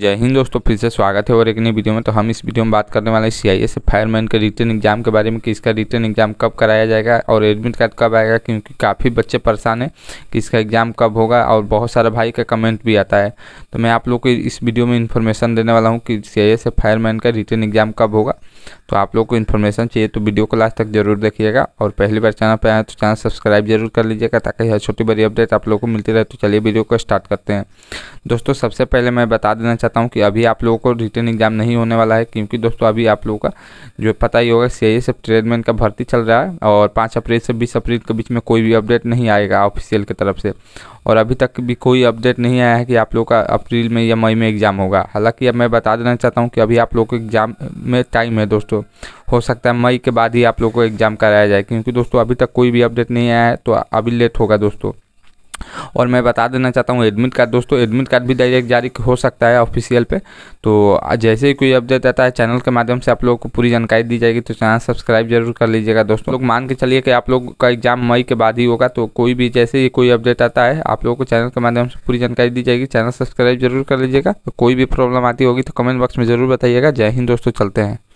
जय हिंद दोस्तों फिर से स्वागत है और एक नई वीडियो में तो हम इस वीडियो में बात करने वाले हैं सी आई एस फायरमैन के रिटर्न एग्जाम के बारे में कि इसका रिटर्न एग्जाम कब कराया जाएगा और एडमिट कार्ड कब आएगा क्योंकि काफ़ी बच्चे परेशान हैं कि इसका एग्जाम कब होगा और बहुत सारा भाई का कमेंट भी आता है तो मैं आप लोग को इस वीडियो में इन्फॉर्मेशन देने वाला हूँ कि सी आई एस फायरमैन का रिटर्न एग्जाम कब होगा तो आप लोग को इन्फॉर्मेशन चाहिए तो वीडियो को लास्ट तक जरूर देखिएगा और पहली बार चैनल पर आए तो चैनल सब्सक्राइब जरूर कर लीजिएगा ताकि हर छोटी बड़ी अपडेट आप लोग को मिलती रहे तो चलिए वीडियो को स्टार्ट करते हैं दोस्तों सबसे पहले मैं बता देना चाहता हूँ कि अभी आप लोगों को रिटर्न एग्जाम नहीं होने वाला है क्योंकि दोस्तों अभी आप लोगों का जो पता ही होगा सी आई एस ट्रेडमैन का भर्ती चल रहा है और पाँच अप्रैल से बीस अप्रैल के बीच में कोई भी अपडेट नहीं आएगा ऑफिशियल की तरफ से और अभी तक भी कोई अपडेट नहीं आया है कि आप लोग का अप्रैल में या मई में एग्ज़ाम होगा हालांकि अब मैं बता देना चाहता हूँ कि अभी आप लोग को एग्ज़ाम में टाइम है दोस्तों हो सकता है मई के बाद ही आप लोग को एग्ज़ाम कराया जाए क्योंकि दोस्तों अभी तक कोई भी अपडेट नहीं आया है तो अभी लेट होगा दोस्तों और मैं बता देना चाहता हूँ एडमिट कार्ड दोस्तों एडमिट कार्ड भी डायरेक्ट जारी हो सकता है ऑफिशियल पे तो जैसे ही कोई अपडेट आता है चैनल के माध्यम से आप लोगों को पूरी जानकारी दी जाएगी तो चैनल सब्सक्राइब जरूर कर लीजिएगा दोस्तों लोग मान के चलिए कि आप लोग का एग्जाम मई के बाद ही होगा तो कोई भी जैसे ही कोई अपडेट आता है आप लोगों को चैनल के माध्यम से पूरी जानकारी दी जाएगी चैनल सब्सक्राइब जरूर कर लीजिएगा तो कोई भी प्रॉब्लम आती होगी तो कमेंट बॉक्स में जरूर बताइएगा जय हिंद दोस्तों चलते हैं